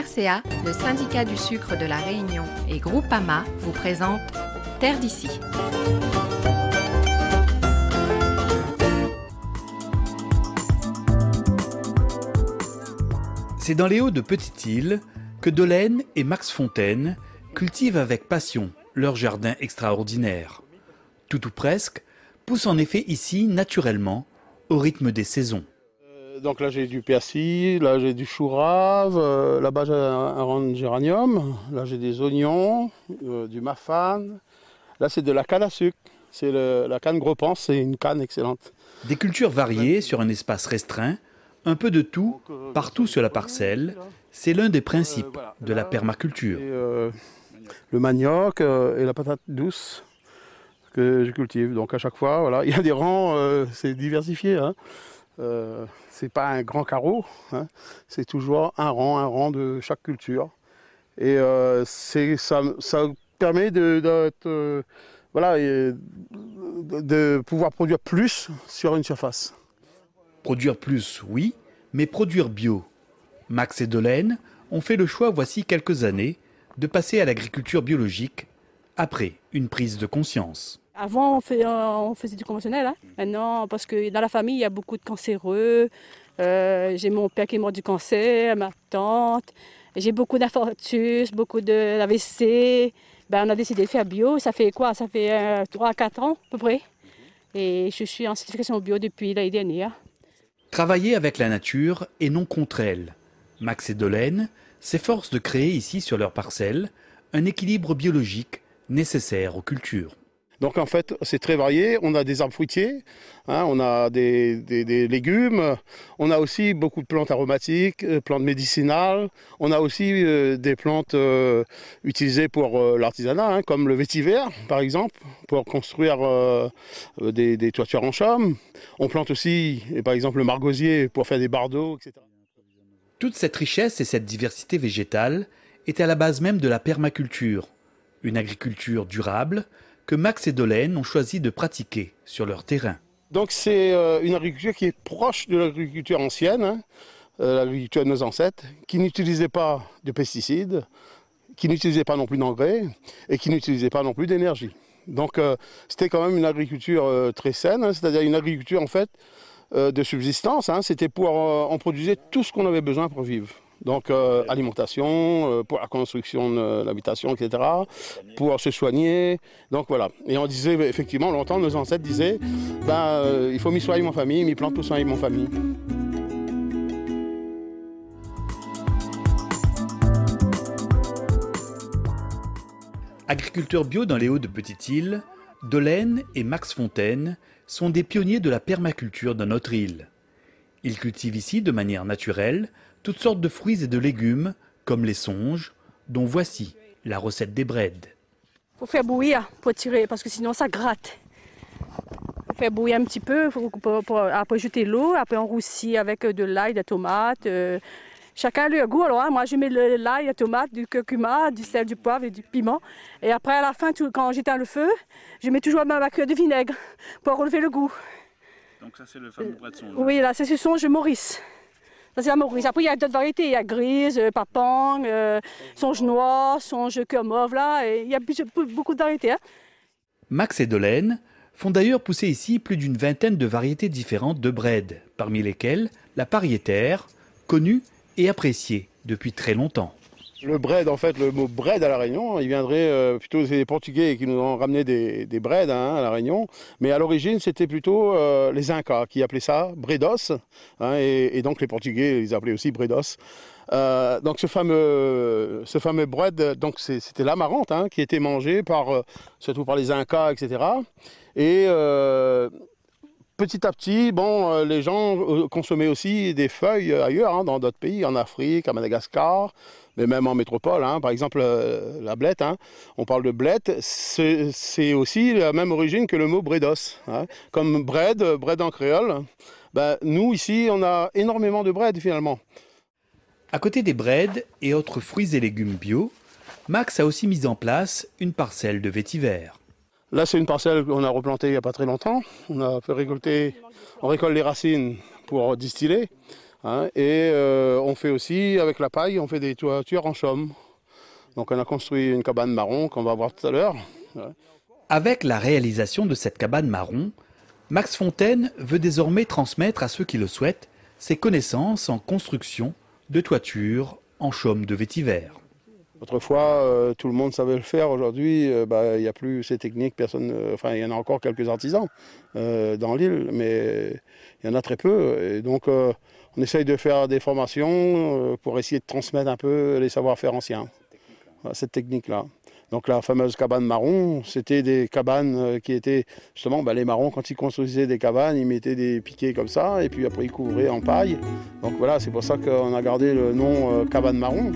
RCA, le syndicat du sucre de La Réunion et Groupama vous présentent Terre d'ici. C'est dans les hauts de Petite-Île que Dolaine et Max Fontaine cultivent avec passion leur jardin extraordinaire. Tout ou presque pousse en effet ici naturellement au rythme des saisons. Donc là j'ai du persil, là j'ai du chou rave, euh, là-bas j'ai un, rang de géranium, là j'ai des oignons, euh, du mafan, Là c'est de la canne à sucre, c'est la canne gros c'est une canne excellente. Des cultures variées sur un espace restreint, un peu de tout, euh, partout sur la parcelle, c'est l'un des principes de la permaculture. le manioc et la patate douce que je cultive. Donc à chaque fois, voilà, il y a des rangs, c'est diversifié. Hein ce euh, c'est pas un grand carreau, hein. c'est toujours un rang, un rang de chaque culture. Et euh, ça, permet euh, de, pouvoir produire plus sur une surface. Produire plus, oui, mais produire bio. Max et Dolène ont fait le choix, voici quelques années, de passer à l'agriculture biologique après une prise de conscience. Avant, euh, on, faisait du conventionnel. Hein. Mm. Maintenant, parce que dans la famille, il y a beaucoup de cancéreux. Euh, j'ai mon père qui est mort du cancer, ma tante. J'ai beaucoup d'infarctus, beaucoup d'AVC. Ben, on a décidé de faire bio. Ça fait quoi Ça fait 3 euh, 4 ans, à peu près. Mm-hmm. Et je suis en certification bio depuis l'année dernière. Travailler avec la nature et non contre elle. Max et Dolène s'efforcent de créer ici, sur leur parcelle, un équilibre biologique nécessaire aux cultures. Donc en fait, c'est très varié. On a des arbres fruitiers, hein, on a des, légumes, on a aussi beaucoup de plantes aromatiques, euh, plantes médicinales, on a aussi euh, des plantes euh, utilisées pour l'artisanat, hein, comme le vétiver par exemple, pour construire des, toitures en chaume. On plante aussi, par exemple, le margosier pour faire des bardeaux, etc. Toute cette richesse et cette diversité végétale est à la base même de la permaculture, une agriculture durable que Max et Dolène ont choisi de pratiquer sur leur terrain. Donc c'est euh, une agriculture qui est proche de l'agriculture ancienne, hein, euh, l'agriculture de nos ancêtres, qui n'utilisait pas de pesticides, qui n'utilisait pas non plus d'engrais et qui n'utilisait pas non plus d'énergie. Donc euh, c'était quand même une agriculture très saine, hein, c'est-à-dire une agriculture en fait de subsistance. Hein, c'était pour en produire tout ce qu'on avait besoin pour vivre. Donc euh, alimentation, euh, pour la construction de l'habitation, etc., pour se soigner. Donc voilà. Et on disait, effectivement, longtemps, nos ancêtres disaient, bah, euh, il faut m'y soigner mon famille, m'y plante pour soigner mon famille. Agriculteurs bio dans les Hauts-de-Petite-Île, Dolène et Max Fontaine sont des pionniers de la permaculture dans notre île. Ils cultivent ici de manière naturelle toutes sortes de fruits et de légumes, comme les songes, dont voici la recette des breads. Il faut faire bouillir pour tirer, parce que sinon ça gratte. Il faut faire bouillir un petit peu, après jeter l'eau, après on roussit avec euh, de l'ail, de tomates. Euh, chacun a le goût. Alors, hein, moi, je mets de l'ail, la tomate, du curcuma, du sel, du poivre et du piment. Et après, à la fin, quand j'éteins le feu, je mets toujours ma cuillère de vinaigre pour relever le goût. Donc ça, c'est le fameux bread de Oui, là, c'est ce songe Maurice. Ça, c'est Après, il y a d'autres variétés. Il y a grise, euh, papang, euh, songe noir, songe cœur mauve. Là, et il y a beaucoup de variétés. Hein. Max et Dolène font d'ailleurs pousser ici plus d'une vingtaine de variétés différentes de bread, parmi lesquelles la pariétaire, connue et appréciée depuis très longtemps. Le bread, en fait, le mot bread à La Réunion, il viendrait euh, plutôt des Portugais qui nous ont ramené des, des hein, à La Réunion. Mais à l'origine, c'était plutôt euh, les Incas qui appelaient ça bredos. Hein, et, donc les Portugais, les appelaient aussi bredos. Euh, donc ce fameux, ce fameux bread, donc c'était l'amarante hein, qui était mangée par, surtout par les Incas, etc. Et petit à petit, bon, euh, les gens euh, consommaient aussi des feuilles euh, ailleurs, hein, dans d'autres pays, en Afrique, à Madagascar, mais même en métropole. Hein. Par exemple, la blette, hein. on parle de blette, c'est aussi la même origine que le mot bredos. Comme bread, bread en créole, ben, nous ici, on a énormément de bread finalement. À côté des breads et autres fruits et légumes bio, Max a aussi mis en place une parcelle de vétiver. Là, c'est une parcelle qu'on a replantée il n'y a pas très longtemps. On a fait récolter, on récolte les racines pour distiller. Hein, et euh, on fait aussi, avec la paille, on fait des toitures en chaume. Donc on a construit une cabane marron qu'on va voir tout à l'heure. Avec la réalisation de cette cabane marron, Max Fontaine veut désormais transmettre à ceux qui le souhaitent ses connaissances en construction de toitures en chaume de vétiver. Autrefois, euh, tout le monde savait le faire. Aujourd'hui, euh, bah, il n'y a plus ces techniques. Personne, euh, il y en a encore quelques artisans dans l'île, mais il y en a très peu. Et donc, on essaye de faire des formations pour essayer de transmettre un peu les savoir-faire anciens. Cette technique-là. Ah, donc la fameuse cabane marron, c'était des cabanes qui étaient justement bah, les marrons quand ils construisaient des cabanes, ils mettaient des piquets comme ça et puis après ils couvraient en paille. Donc voilà, c'est pour ça qu'on a gardé le nom cabane marron.